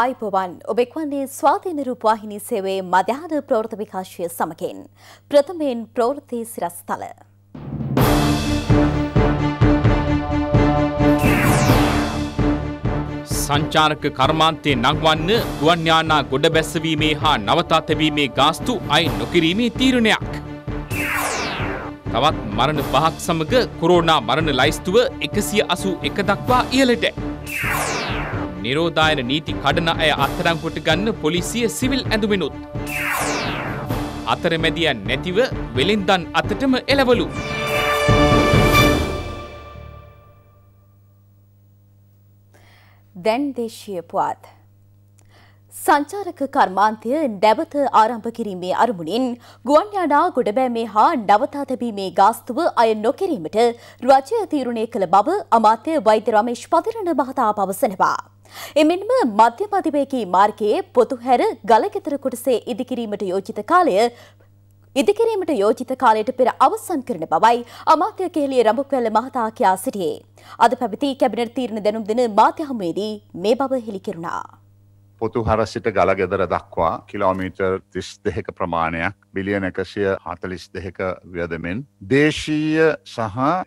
ආයිපවන් ඔබෙක්වන්නේ ස්වාධීන රූපවාහිනී සේවයේ මධ්‍යහන ප්‍රවෘත්ති විකාශය සමගින් ප්‍රථමයෙන් ප්‍රවෘත්ති සිරස්තල සංචාරක කර්මාන්තයේ නංවන්න ගුවන් යානා ගොඩ බැස්සවීමේ හා නවතා තැබීමේ ගාස්තු අයි නොකිරීමේ තීරණයක්. තවත් මරණ පහක් සමග කොරෝනා මරණ ලයිස්තුව එකසිය අසු එක දක්වා ඉහළට. නිරෝධායන නීති කඩන අය අත්තරංකොට ගන්න පොලිසිය සිවිල් ඇඳුමෙනුත්. අතරමැදියන් නැතිව වෙලින්දන් අතටම එලවලු. දැන් දේශීය පුවත්. සංචාරක කර්මාන්තය නැවත ආරම්භ කිරීමේ අරමුණින් ගුවන්යානා ගොඩබෑමේ හා නවතා තැබීමේ ගාස්තුව අය නොකිරීමට රජය තීරණය කළ බව අමාත්‍ය වෛද්‍ය රමේෂ් පතිරණ මහතා පවසනවා. එමෙන්ම මධ්‍යම අධිවේගී මාර්ගයේ පොතු හැර ගලගෙදර කොටසේ ඉදිකිරීමට යෝජිත කාලය ඉදිකිරීමට යෝජිත කාලයට පෙර අවසන් කරන බවයි අමාත්‍ය කෙහෙලිය රඹුක්වැල්ල මහතා කියා සිටියේ. අද පැවති කැබිනට් තීරණ දැනුම් දෙන මාධ්‍ය හමුවේදී මේ බව හෙළි කෙරුණා. පොතු හරසිට ගල ගෙදර දක්වා කිලෝමීටර් තිස් දෙහෙක ප්‍රමාණයක් බිලියන එකසිය හතලිස් දෙහෙක වියදමෙන්. දේශීය සහ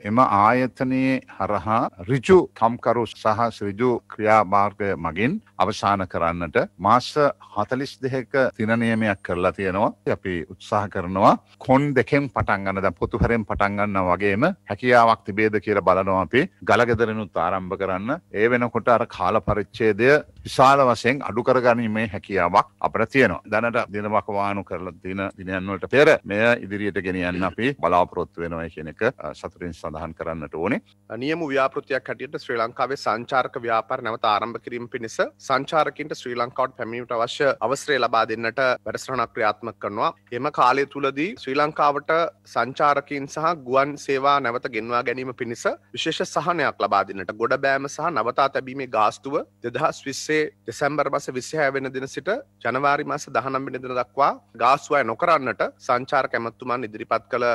එම ආයතනයේ හරහා රිජු කම්කරු සහ රිජු ක්‍රියාමාර්ගය මගින් අවසාන කරන්නට මාස හතලිස් දෙහෙක තිනනියමයක් කරලා තියෙනවා අපි උත්සාහ කරනවා කොන් දෙකෙන් පටන්ගන්නද පොතුහරෙන් පටන්ගන්න වගේම හැකියාවක් තිබේද කියල බලනවා අපි ගලගෙදරනුත් ආරම්භ කරන්න ඒ වෙනකොට අර කාල පරිච්චේදය විශාල වසයෙන් අඩු අඩු කරගනීමේ හැකියාවක් අපට තියෙනවා. දැනට දිනමක් වානු කරලා දින දිනයන්වලට පෙර මෙය ඉදිරියට ගෙනියන්න අපි බලාපොරොත්තු වෙනවා කියන එක සතුටින් සඳහන් කරන්නට ඕනේ. නියම ව්‍යාපෘතියක් හැටියට ශ්‍රී ලංකාවේ සංචාරක ව්‍යාපාර නැවත ආරම්භ කිරීම පිණිස සංචාරකින්ට ශ්‍රී ලංකාවට පැමිණීමට අවශ්‍ය අවස්ථරය ලබා දෙන්නට වැඩසටහනක් ක්‍රියාත්මක කරනවා. එම කාලය තුලදී ශ්‍රී ලංකාවට සංචාරකින් සහ ගුවන් සේවා නැවත ගෙන්වා ගැනීම පිණිස විශේෂ සහනයක් ලබා දෙන්නට ගොඩබෑම සහ නවතා තැබීමේ ගාස්තුව 2020 දෙසැම්බර් මාස විසිහ වෙන දින සිට ජනවාරි මාස දහනම් වෙන දින දක්වා ගාස්වාය නොකරන්නට සංචාර කැමැත්තුමන් ඉදිරිපත් කළ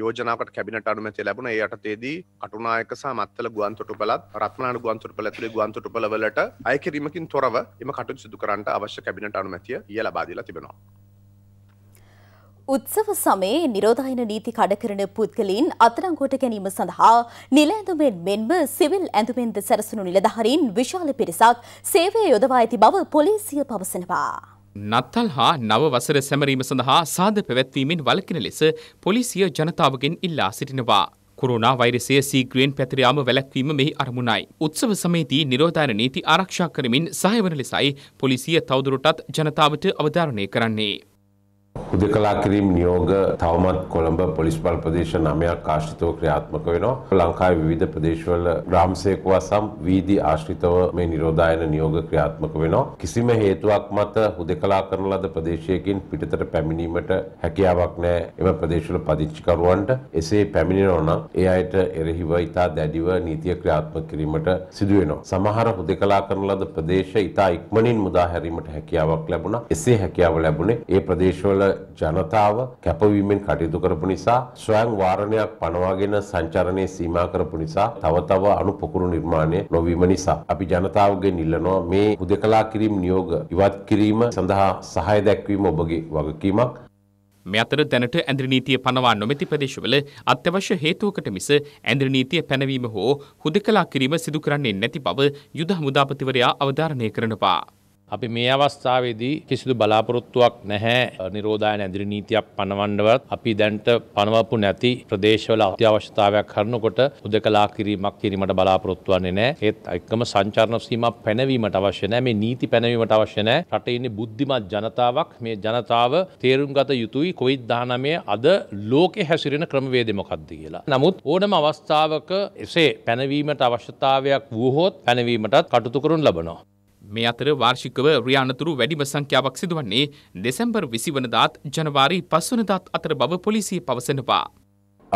යෝජනාවට කැබිනට අනුමැතිය ලැබුණ ඒ යටතේදී කටුනායක සහ මත්තල ගුවන්තොටුපළත් රත්මලාන ගුවන්තොටුපළ ඇතුළේ ගුවන්තොටුපළවලට අයකිරීමකින් තොරව එම කටයුතු සිදු කරන්නට අවශ්‍ය කැබිනට අනුමැතිය ඊය ලබා දීලා තිබෙනවා උත්සව සමයේ නිරෝධායන නීති කඩකරන පුද්ගලයින් අත්අඩංගුවට ගැනීම සඳහා නිල ඇඳුමෙන් මෙන්ම සිවිල් ඇඳුමෙන්ද සැරසුණු නිලධාරීන් විශාල පිරිසක් සේවය යොදවා ඇති බව පොලිසිය පවසනවා. නත්තල් හා නව වසර සැමරීම සඳහා සාද පැවැත්වීමෙන් වලකින ලෙස පොලිසිය ජනතාවගෙන් ඉල්ලා සිටිනවා. කොරුණා වෛරසය සීග්‍රියෙන් පැතිරයාම වැලැක්වීම මෙහි අරමුණයි. උත්සව සමේදී නිරෝධායන නීති ආරක්ෂා කරමින් සහයවන ලෙසයි පොලිසිය තවදුරටත් ජනතාවට අවධාරණය කරන්නේ. හුදකලා කිරීම් නියෝග තවමත් කොළඹ පොලිස් බල ප්‍රදේශ නමයක් ආශ්‍රිතව ක්‍රියාත්මක වෙනවා. ලංකාවේ විවිධ ප්‍රදේශවල ග්‍රාම සේකුවා සම් වීදි ආශ්‍රිතව මේ නිරෝධායන නියෝග ක්‍රියාත්මක වෙනවා. කිසිම හේතුවක් මත හුදකලා කරන ලද ප්‍රදේශයකින් පිටතට පැමිණීමට හැකියාවක් නැහැ. එම ප්‍රදේශවල පදිංචිකරුවන්ට එසේ පැමිණෙනවා නම් ඒ අයට එරෙහිව ඉතා දැඩිව නීතිය ක්‍රියාත්මක කිරීමට සිදු වෙනවා. සමහර හුදකලා කරන ලද ප්‍රදේශ ඉතා ඉක්මනින් මුදා හැරීමට හැකියාවක් ලැබුණා. එසේ හැකියාව ලැබුණේ ඒ ප්‍රදේශවල ජනතාව කැපවීමෙන් කටයුතු කරපු නිසා ස්වයං වාරණයක් පනවාගෙන සංචරණයේ සීමා කරපු නිසා තව තව අණු පොකුරු නිර්මාණය නොවීම නිසා අපි ජනතාවගෙන් ඉල්ලනවා මේ හුදකලා කිරීම නියෝග ඉවත් කිරීම සඳහා සහාය දැක්වීම ඔබගේ වගකීමක් මේ අතර දැනට ඇඳිරි නීතිය පනවා නොමැති ප්‍රදේශවල අත්‍යවශ්‍ය හේතුවකට මිස ඇඳිරි නීතිය පැනවීම හෝ හුදකලා කිරීම සිදු කරන්නේ නැති බව යුද හමුදාපතිවරයා අවධාරණය කරනවා. අපි මේ අවස්ථාවේදී කිසිදු බලාපොරොත්තුවක් නැහැ නිරෝධායන ඇදිරි නීතියක් පනවන්නවත් අපි දැන්ට පනවපු නැති ප්‍රදේශවල අත්‍යවශ්‍යතාවයක් කරනකොට උදකලා කිරීමක් කිරීමට බලාපොරොත්තු වෙන්නේ නැහැ. ඒත් එකම සංචාරණ සීමා පැනවීමට අවශ්‍ය නැහැ. මේ නීති පැනවීමට අවශ්‍ය නැහැ. රටේ ඉන්නේ බුද්ධිමත් ජනතාවක්. මේ ජනතාව තේරුම් ගත යුතුයි COVID-19 අද ලෝකේ හැසිරෙන ක්‍රමවේදය මොකක්ද කියලා. නමුත් ඕනම අවස්ථාවක එසේ පැනවීමට අවශ්‍යතාවයක් වුවහොත් පැනවීමටත් කටයුතු කරනු ලබනවා. මේ අතර වාර්ෂිකව රියානතුරු වැඩිම සංඛ්‍යාවක් සිදුවන්නේ දෙසැම්බර් විසිවනදාත් ජනවාරි පස්වනදාත් අතර බව පොලිසිය පවසනවා.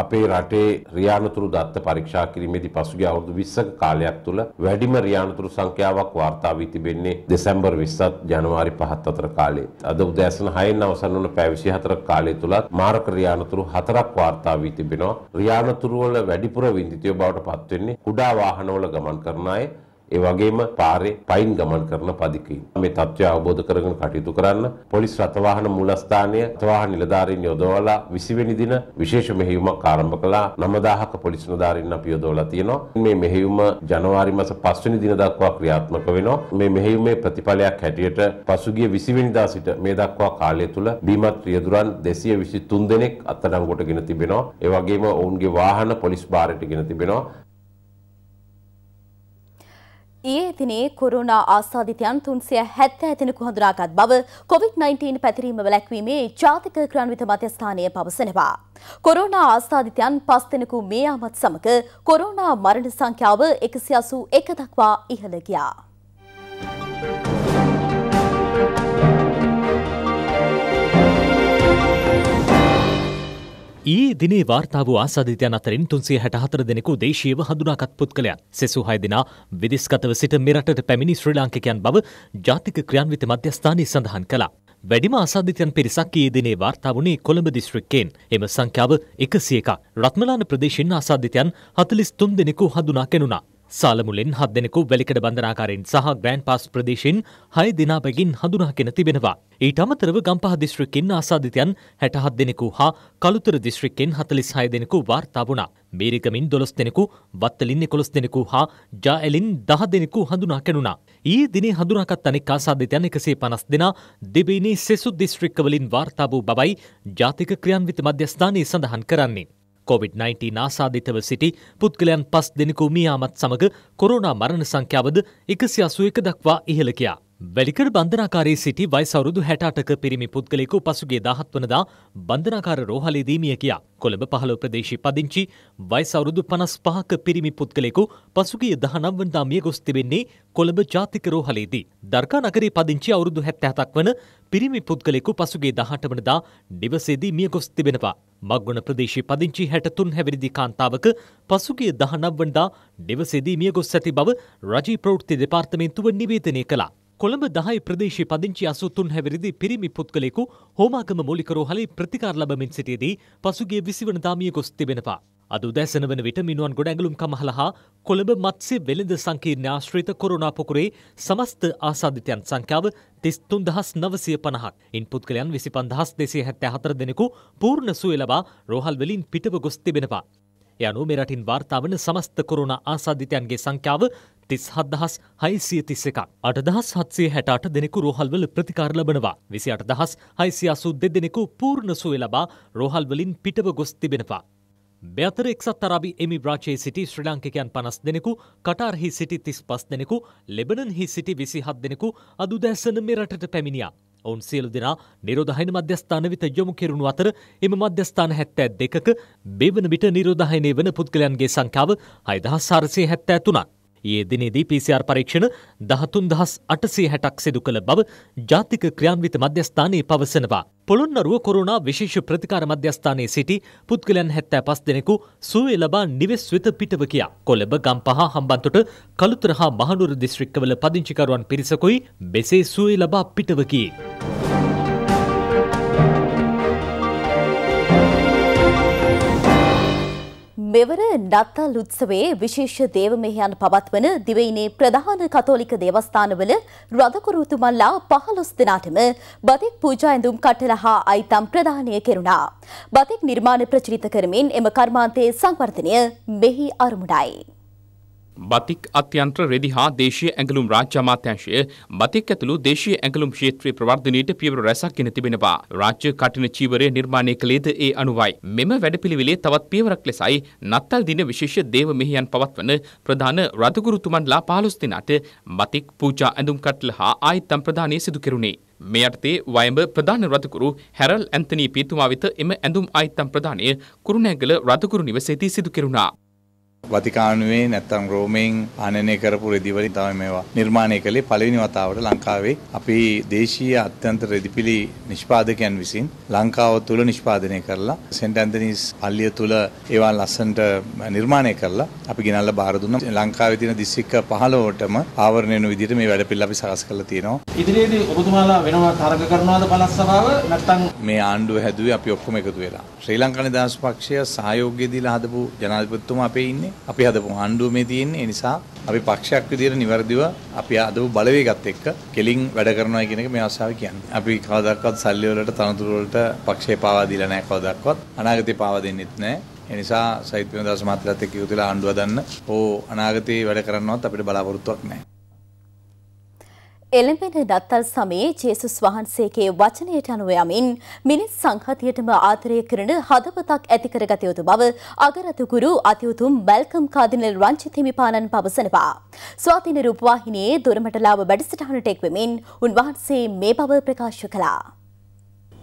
අපේ රටේ රියානතුරු දත්ත පරීක්ෂා කිරීමේදී පසුගිය අවුරුදු 20ක කාලයක් තුළ වැඩිම රියානතුරු සංඛ්‍යාවක් වාර්තා වී තිබෙන්නේ දෙසැම්බර් 20ත් ජනවාරි 5ත් අතර කාලයේ. අද උදෑසන 6න් අවසන් වන පැය 24ක කාලය තුලත් මාරක රියානතුරු හතරක් වාර්තා වී තිබෙනවා. රියානතුරු වල වැඩිපුර විඳිතිය බවට පත් වෙන්නේ කුඩා වාහනවල ගමන් කරන අය ඒ වගේම පාරේ පයින් ගමන් කරන පදිකයින්. මේ තත්ත්වය අවබෝධ කරගෙන කටයුතු කරන්න පොලිස් රථවාහන මූලස්ථානය රථවාහන නිලධාරීන් යොදවලා 20 වෙනි දින විශේෂ මෙහෙයුමක් ආරම්භ කළා. 9000ක පොලිස් නිලධාරීන් අපි යොදවලා තියෙනවා. මේ මෙහෙයුම ජනවාරි මාස 5 වෙනි දින දක්වා ක්‍රියාත්මක වෙනවා. මේ මෙහෙයුමේ ප්‍රතිඵලයක් හැටියට පසුගිය 20 වෙනිදා සිට මේ දක්වා කාලය තුල බීමත් රියදුරන් 223 දෙනෙක් අත්අඩංගුවට ගෙන තිබෙනවා. ඒ වගේම ඔවුන්ගේ වාහන පොලිස් භාරයට ගෙන තිබෙනවා. ඒ දිනේ කොරුණා ආසාධිතයන් තුන්සිය හැත්ත ඇතිනකු හඳුනාගත් බව කොවිD-19 පැතිරීම වැලැක්වීමේ ජාතික ක්‍රාන්විත මධ්‍යස්ථානය පවසනවා. කොරුණා ආසාධිතයන් පස් දෙනෙකු මේ ආමත් සමග කොරුණා මරණ සංඛ්‍යාව එකසි අසූ එක දක්වා ඉහළ ගියා. ඒ දිනේ වාර්තාාව ආසාධිතයන් අතරින් තුන්සේ හැට හතර දෙනෙකු දේශීව හඳුනාකත් පුද්ගලයන් සෙසු හය දෙනා විදිස්කතව සිට මෙරටට පැමිණි ශ්‍රී ලාංකිකයන් බව ජාතික ක්‍රියාන්විත මධ්‍යස්ථානය සඳහන් කලා. වැඩිම ආසාධිතයන් පිරිසක් ඒ දිනේ වාර්තා වුණේ කොළඹ දිස්ත්‍රික්කයෙන් එම සංඛ්‍යාව එකසියක රත්මලාන ප්‍රදේශෙන් ආසාධිතයන් හතලිස් තුන් දෙනෙකු හඳුනා කෙනුණා. සාලමුලෙන් හත් දෙනෙකු වැලිකඩ බන්ධනාකාරයෙන් සහ ග්‍රෑන්් පාස් ප්‍රදේශෙන් හය දෙනාබැගින් හඳුනාගෙන තිබෙනවා. ඊට අමතරව ගම්පහ දිස්ත්‍රික්කෙන් ආසාධිතයන් හැටහත් දෙනෙකු හා කළුතර දිස්ත්‍රික්කෙන් හතලිස් හය දෙනෙකු වාර්තා වුණා. මේරිකමින් දොළොස් දෙනෙකු වත්තලින් එකොළොස් දෙනෙකු හා ජාඇලින් දහ දෙනෙකු හඳුනා කැනුණා. ඒ දිනේ හඳුනාකත් අනෙක් ආසාධිතයන් එකසේ පනස් දෙනා දෙබේනේ සෙසු දිස්ත්‍රික්කවලින් වාර්තා වූ බවයි ජාතික ක්‍රියන්විත මධ්‍යස්ථානයේ සඳහන් කරන්නේ. කොවිD-19 ආසාධිතව සිටි පුද්ගලයන් පස් දෙනෙකු මියාමත් සමඟ කොරුණා මරණ සංඛ්‍යාවද එකසි අසුවක දක්වා ඉහළකයා. වැලිකර බන්ධනාකාරයේ සිටි වයස අවුරුදු 68ක පිරිමි පුද්ගලයෙකු පසුගිය 17 වනදා බන්ධනාකාර රෝහලේදී මිය ගියා. කොළඹ 15 ප්‍රදේශයේ පදිංචි වයස අවුරුදු 55ක පිරිමි පුද්ගලයෙකු පසුගිය 19 වනදා මිය ගොස් තිබෙන්නේ කොළඹ ජාතික රෝහලේදී. දර්කා නගරයේ පදිංචි අවුරුදු 77ක් වන පිරිමි පුද්ගලයෙකු පසුගිය 18 වනදා නිවසේදී මිය ගොස් තිබෙනවා. මක්ගුණ ප්‍රදේශයේ පදිංචි 63 හැවිරිදි කාන්තාවක පසුගිය 19 වනදා නිවසේදී මිය ගොස් ඇති බව රජී ප්‍රවෘත්ති දෙපාර්තමේන්තුව නිවේදනය කළා. කොළඹ දහයි ප්‍රදේශ පදිංචි අසුත්තුන් හැවිරිදි පිරිමි පුද්ගලෙකු හෝමාගම මූලිකරෝහලේ ප්‍රතිකාර ලබමින් සිටියදී පසුගේ විසිවන දාමිය ගොස් තිබෙනවා. අද උදැසන වන විට මිනුවන් ගොඩැඟලුම් කමහල හා කොළඹ මත්සේ වෙළඳ සංකීර්ණ ආශ්‍රිත කොරුණා පොකුරේ සමස්ත ආසාධිතයන් සංඛ්‍යාව තිස්තුන් දහස් නවසය පණහක්. ඉන් පුද්ගලයන් විසි පන්දහස් දෙසේ හැත්තෑ හතර දෙනෙකු පූර්ණ සුවලබා රෝහල් වලින් පිටව ගොස් තිබෙනවා. යනු මෙරටින් වාර්තාාවන සමස්ත කොරුණ ආසාධිතයන්ගේ සංඛ්‍යාව තිස් හත්දහස් හයිසිය තිස්ස එකක් අටදහස් හත්සේ හැටාට දෙනෙකු රෝහල්වල ප්‍රතිකාර ලබනවා විසි අටදහස් හයිසිය අසුද්ද දෙනෙකු පූර්ණ සුව ලබා රෝහල්වලින් පිටව ගොස් තිබෙනවා. බ්‍යතර එක්සත් අරාබි එමි රාචයේ සිටි ශ්‍රී ලාංකිකයන් පනස් දෙනෙකු කටාර්හි සිටි තිස් පස් දෙනෙකු ලෙබනන්හි සිටි විසි හත් දෙනෙකු අදුදැසන මෙරටට පැමිණියා. ඔවුන් සියලු දෙනා නිරෝධහයින මධ්‍යස්ථාන විත යොමු කෙරුණු අතර එම මධ්‍යස්ථාන හැත්තෑ දෙකක බෙවන විට නිරෝධහයිනය වන පුද්ගලයන්ගේ සංඛ්‍යාව හයදහස් සාරසය හැත්තෑ තුනක්. ඒ දිනේදී PCR පරීක්ෂණ දහතුන් දහස් අටසේ හැටක් සිදු කළ බව ජාතික ක්‍රියාන්විත මධ්‍යස්ථානයේ පවසනවා. පොළොන්නරුව කොරුණා විශේෂ ප්‍රතිකාර මධ්‍යස්ථානයේ සිටි පුද්ගලයන් හැත්තෑ පස් දෙනෙකු සුවේ ලබා නිවෙස් වෙත පිටව කියා. කොළඹ ගම්පහ හම්බන්තොට කළුතර හා මහනුවර දිස්ත්‍රික්කවල පදිංචිකරුවන් පිරිසකුයි මෙසේ සුවේ ලබා පිටව කී. මෙවර නත්තල් උත්සවයේ විශේෂ දේවමෙහෙයන් පවත්වන දිවයිනේ ප්‍රධාන කතෝලික දේවස්ථානවල රදකුරුතුමල්ලා පහළොස් දෙනාටම බතෙක් පූජා ඇඳුම් කටල හා අයිතම් ප්‍රදානය කෙරුණා. බතෙක් නිර්මාණ ප්‍රචලිත කරමින් එම කර්මාන්තයේ සංවර්ධනය මෙහි අරමුණයි. බතික් අත්‍යන්ත්‍ර රෙදි හා දේශීය ඇඟලුම් රාජ්‍ය අමාත්‍යංශය බතික් ඇතුළු දේශීය ඇඟලුම් ක්ෂේත්‍රයේ ප්‍රවර්ධනයට පියවර රැසක් ගෙන තිබෙනවා. රාජ්‍ය කඨින චීවරය නිර්මාණය කළේද ඒ අනුවයි. මෙම වැඩපිළිවෙලේ තවත් පියවරක් ලෙසයි නත්තල් දින විශේෂ දේව මෙහෙයන් පවත්වන ප්‍රධාන රදගුරුතුමන්ලා 15 දෙනාට බතික් පූජා ඇඳුම් කට්ටල හා ආයතම් ප්‍රදානය සිදු කෙරුණේ. මේ යටතේ වයඹ ප්‍රධාන රදගුරු හැරල් ඇන්තනී පීතුමා වෙත එම ඇඳුම් ආයතම් ප්‍රදානය කුරුණෑගල රදගුරු නිවසේදී සිදු කෙරුණා. වතිකානුවේ නැත්තම් රෝමෙන් ආනයනය කරපු රෙදිවලින් තමයි මේවා නිර්මාණය කළේ පළවෙනි වතාවට ලංකාවේ අපේ දේශීය අත්‍යන්ත රෙදිපිලි නිෂ්පාදකයන් විසින් ලංකාව තුළ නිෂ්පාදනය කරලා සෙන්ට් ඇන්තනිස් පල්ලිය තුළ ඒවා ලස්සනට නිර්මාණය කරලා අපි ගෙනල්ලා බාර දුන්නා ලංකාවේ තියෙන දිස්ත්‍රික්ක 15ටම ආවරණය වෙන විදිහට මේ වැඩපිළිවෙල අපි සකස් කරලා තියෙනවා ඉදිරියේදී ඔබතුමාලා වෙනවා තරග කරනවාද පළාත් සභාව නැත්තම් මේ ආණ්ඩුව හැදුවේ අපි ඔක්කොම එකතු වෙලා ශ්‍රී ලංකා නිදහස් පක්ෂය සහයෝගය දීලා හදපු ජනාධිපතිතුමා අපේ ඉන්නේ තියෙන්නේ අපි හදපු ආණ්ඩුව මේ තියෙන්නේ. ඒ නිසා අපි පක්ෂයක් විදියට નિවර්දිව අපි හදපු බලවේගත් එක්ක කෙලින් වැඩ කරනවා කියන එක මේ ආශාව කියන්නේ. අපි කවදාවත් සල්ලි වලට තනතුරු වලට පක්ෂේ පාවා දීලා නැහැ කවදාවත්. අනාගතේ පාවා දෙන්නෙත් නැහැ. ඒ නිසා සෛත්‍ය වෙනදාස මාත්‍රාත් එක්ක යුතුලා ආණ්ඩුව දන්න. ඕ අනාගතේ වැඩ කරන්නවත් අපිට බලාපොරොත්තුවක් නැහැ. එළඹෙන නත්තල් සමයේ ජේසුස් වහන්සේගේ වචනයට අනුව යමින් මිනිස් සංහතියටම ආදරය කරන හදවතක් ඇති කරගත යුතු බව අගරතුගුරු අතිඋතුම් බැල්කම් කාදිනල් රංචිත හිමිපාණන් පවසනවා. ස්වාතින රූපවාහිනියේ දුරමටලාව වැඩසටහනට එක්වෙමින් උන්වහන්සේ මේ බව ප්‍රකාශ කළා.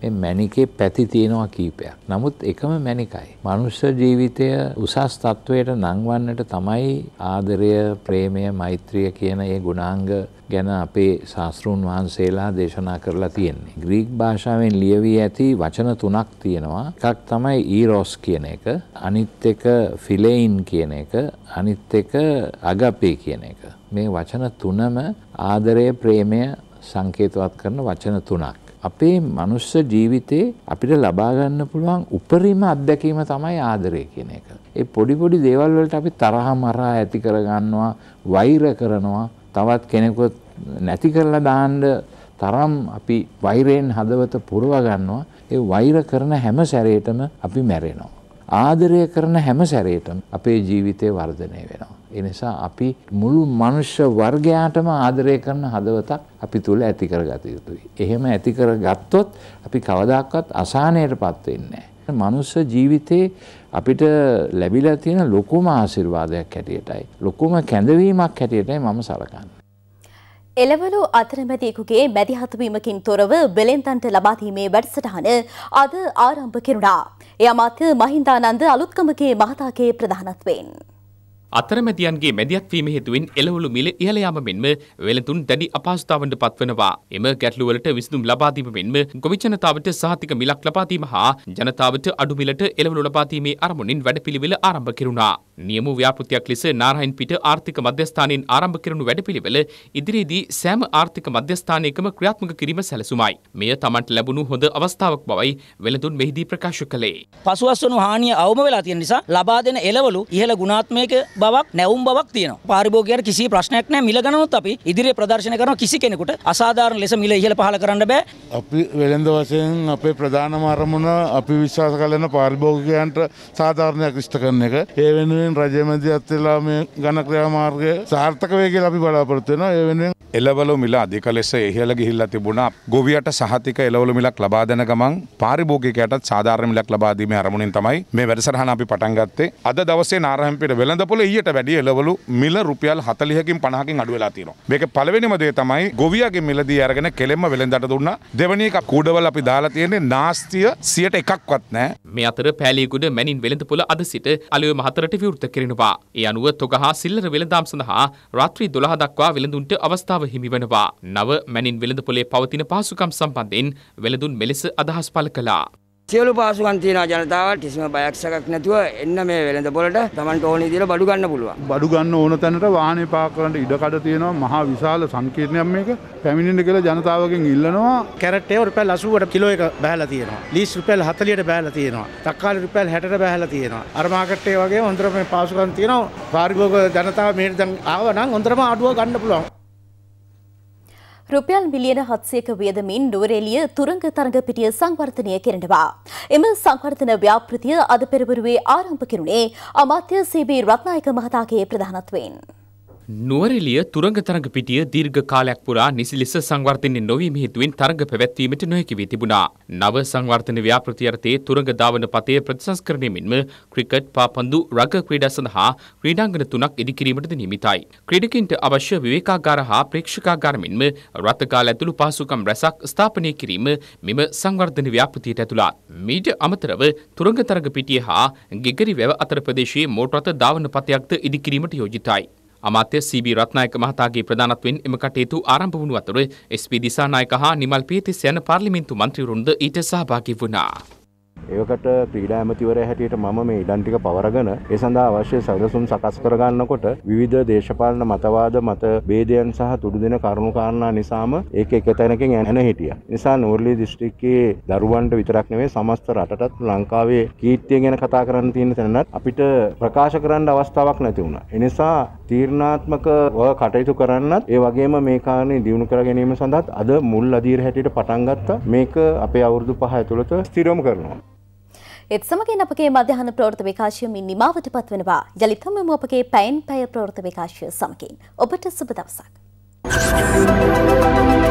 මේ මැනිකේ පැති තියෙනවා කීපයක්. නමුත් එකම මැනිකයි. මනුෂ්‍ය ජීවිතය උසස් තත්වයට නංවන්නට තමයි ආදරය, ප්‍රේමය, මෛත්‍රිය කියන ඒ ගුණාංග ගැන අපේ ශාස්තෘන් වහන්සේලා දේශනා කරලා තියෙන්නේ. ග්‍රීක් භාෂාවෙන් ලියවී ඇති වචන තුනක් තියෙනවා. එකක් තමයි ඊරෝස් කියන එක, අනිත් එක ෆිලෙයින් කියන එක, අනිත් එක අගපේ කියන එක. මේ වචන තුනම ආදරය, ප්‍රේමය සංකේතවත් කරන වචන තුනක්. අපේ මනුෂ්‍ය ජීවිතේ අපිට ලබා ගන්න පුළුවන් උපරිම අත්දැකීම තමයි ආදරය කියන එක. ඒ පොඩි පොඩි දේවල් වලට අපි තරහ මරා ඇති කර ගන්නවා, වෛර කරනවා, තවත් කෙනෙකුත් නැති කරලා දාන්න තරම් අපි වෛරයෙන් හදවත පුරව ගන්නවා. ඒ වෛර කරන හැම සැරේටම අපි මැරෙනවා. ආදරය කරන හැම සැරේටම අපේ ජීවිතය වර්ධනය වෙනවා. එනිසා අපි මුළු මනුෂ්‍ය වර්ගයාටම ආදරය කරන හදවතක් අපි තුළ ඇති කරගත යුතුයි. එහෙම ඇති කරගත්තොත් අපි කවදාකවත් අසහනයටපත් වෙන්නේ නැහැ. මනුෂ්‍ය ජීවිතේ අපිට ලැබිලා තියෙන ලොකුම ආශිර්වාදයක් හැටියටයි ලොකුම කැඳවීමක් හැටියටයි මම සලකන්නේ. එළවලු අතරමැදියෙකුගේ මැදිහත්වීමකින් තොරව වෙලෙන්තන්ට ලබා දීමේ වැඩසටහන අද ආරම්භ කෙරුණා. එය අමාත්‍ය මහින්දානන්ද අලුත්කමගේ මහතාගේ ප්‍රධානත්වයෙන්. අතරමැදියන්ගේ මැදිහත් වීම හේතුවෙන් එළවලු මිල ඉහළ යාම මෙන්ම වෙළඳුන් දැඩි අපහසුතාවන්ට පත්වනවා. එම ගැටලුවලට විසඳුම් ලබා දීම මෙන්ම ගොවිජනතාවට සහතික මිලක් ලබා දීම හා ජනතාවට අඩු මිලට එළවලු ලබා දීමේ අරමුණින් වැඩපිළිවෙල ආරම්භ කෙරුණා. නියම ව්‍යාපෘතියක් ලෙස නාරයින් පිට ආර්ථික මධ්‍යස්ථානයෙන් ආරම්භ කෙරුණු වැඩපිළිවෙල ඉදිරියේදී සෑම ආර්ථික මධ්‍යස්ථානයකම ක්‍රියාත්මක කිරීම සැලසුමයි. මෙය Tamanට ලැබුණු හොඳ අවස්ථාවක් බවයි වෙළඳුන් මෙහිදී ප්‍රකාශ කළේ. පසුවස් වන හානිය අවම වෙලා තියෙන නිසා ලබා දෙන එළවලු ඉහළ ගුණාත්මයක බවක් නැවුම් බවක් තියෙනවා. පාරිභෝගිකයන්ට කිසි ප්‍රශ්නයක් නැහැ. මිල ගණනුත් අපි ඉදිරියේ ප්‍රදර්ශන කරන කිසි කෙනෙකුට අසාධාරණ ලෙස මිල ඉහළ පහළ කරන්න බෑ. අපි වෙළඳ වශයෙන් අපේ ප්‍රධානම අරමුණ අපි විශ්වාස කරන පාරිභෝගිකයන්ට සාධාරණයක් ඉෂ්ට කරන එක. ඒ වෙනුවෙන් රජය මැදිහත් වෙලා මේ ඝන ක්‍රියා මාර්ගය සාර්ථක වේ කියලා අපි බලාපොරොත්තු වෙනවා. ඒ වෙනුවෙන් එලවලු මිල අධික ලෙස ඉහළ ගිහිල්ලා තිබුණා. ගොවියට සහතික එලවලු මිලක් ලබා දෙන ගමන් පාරිභෝගිකයටත් සාධාරණ මිලක් ලබා දීමේ අරමුණින් තමයි මේ වැඩසටහන අපි පටන් ගත්තේ. අද දවසේ නාරහම්පිට වෙළඳපොළ ඊට වැඩිය එලවලු මිල රුපියල් 40කින් 50කින් අඩු වෙලා තියෙනවා. මේක පළවෙනිම දේ තමයි ගොවියාගේ මිලදී අරගෙන කෙලෙම්ම වෙලෙන්දට දුන්නා. දෙවෙනි එක කුඩවල අපි දාලා තියෙන්නේ නාස්තිය 101ක්වත් නැහැ. මේ අතර පෑලියගොඩ මැනින් වෙළඳපොළ අද සිට අලුයම හතරට විවෘත කරනවා. ඒ අනුව තොගහා සිල්ලර වෙළඳාම් සඳහා රාත්‍රී 12 දක්වා වෙළඳුන්ට අවස්ථාව හිමි වෙනවා. නව මැනින් වෙළඳපොලේ පවතින පහසුකම් සම්බන්ධයෙන් වෙළඳුන් මෙලෙස අදහස් පළ කළා. සියලු පාසුකම් තියෙන ජනතාවට කිසිම බයක් සැකක් නැතුව එන්න මේ වෙළඳ පොළට Tamanට ඕන විදිහට බඩු ගන්න පුළුවන්. බඩු ගන්න ඕන තැනට වාහනේ පාක් කරන්න ඉඩ කඩ තියෙනවා මහා විශාල සංකීර්ණයක් මේක. පැමිණෙන්න කියලා ජනතාවගෙන් ඉල්ලනවා. කැරට් එක රුපියල් 80කට කිලෝ එක බෑලා තියෙනවා. ලීස් රුපියල් 40ට බෑලා තියෙනවා. තක්කාලි රුපියල් 60ට බෑලා තියෙනවා. අර මාකට් එකේ වගේ හොඳට මේ පාසුකම් තියෙනවා. පාරිභෝගික ජනතාව මෙහෙට දැන් ආව නම් හොඳටම අඩුව ගන්න පුළුවන්. රුපියල් මිලියන හත්සයක වියදමින් නුවරඑළිය තුරංග තරඟ පිටිය සංවර්ධනය කෙරෙනවා. එම සංවර්ධන ව්‍යාපෘතිය අද පෙරවරුවේ ආරම්භ කෙරුණේ අමාත්‍ය සීබී රත්නායක මහතාගේ ප්‍රධානත්වයෙන්. නුවරෙලිය තුරංග තරඟ පිටිය දීර්ඝ කාලයක් පුරා නිසි ලෙස සංවර්ධනය නොවීම හේතුවෙන් තරඟ පැවැත්වීමට නොහැකි වී තිබුණා. නව සංවර්ධන ව්‍යාපෘති යටතේ තුරංග ධාවන පතය ප්‍රතිසංස්කරණය මෙන්ම ක්‍රිකට්, පාපන්දු, රග ක්‍රීඩා සඳහා ක්‍රීඩාංගන තුනක් ඉදිකිරීමටද නියමිතයි. ක්‍රීඩකින්ට අවශ්‍ය විවේකාගාර හා ප්‍රේක්ෂකාගාර මෙන්ම රථකාල ඇතුළු පහසුකම් රැසක් ස්ථාපනය කිරීම මෙම සංවර්ධන ව්‍යාපෘතියට ඇතුළත්. මීට අමතරව තුරංග තරඟ පිටිය හා ගෙගරි වැව අතර ප්‍රදේශයේ මෝටර් රථ ධාවන පතයක්ද ඉදිකිරීමට යෝජිතයි. අමාත්‍ය සීබී රත්නායක මහතාගේ ප්‍රධානත්වයෙන් එම කටයුතු ආරම්භ වුණු අතර එස්.පී. දිසානායක හා නිමල් පීතිස් යන පාර්ලිමේන්තු මන්ත්‍රීවරුන්ද ඊට සහභාගී වුණා. ඒකට ක්‍රීඩා ඇමතිවරය හැටියට මම මේ ඉඩන්ටික පවරගෙන ඒ සඳහා අවශ්‍ය සැලසුම් සකස් කරගන්නකොට විවිධ දේශපාලන මතවාද මත බේදයන් සහ තුඩු දෙන කරුණු කාරණා නිසාම ඒක එක තැනකින් ඇන හිටිය. නිසා නෝර්ලි දිස්ට්‍රික්කේ දරුවන්ට විතරක් නෙවෙයි සමස්ත රටටත් ලංකාවේ කීර්තිය ගැන කතා කරන්න තියෙන තැනත් අපිට ප්‍රකාශ කරන්න අවස්ථාවක් නැති වුණා. එනිසා තීරණාත්මක කටයුතු කරන්නත් ඒ වගේම මේ කාරණේ දියුණු කර ගැනීම සඳහාත් අද මුල් අධීර හැටියට පටන් ගත්තා. මේක අපේ අවුරුදු පහ ඇතුළත ස්ථිරම කරනවා. එත් සමගින් අපගේ මධ්‍යහන ප්‍රවෘත්ත විකාශය මින් නිමාවට පත්වනවා. යලිතම මෙම අපගේ පැයෙන් පැය ප්‍රවෘත්ත විකාශය සමගින්. ඔබට සුබ දවසක්. Thank you.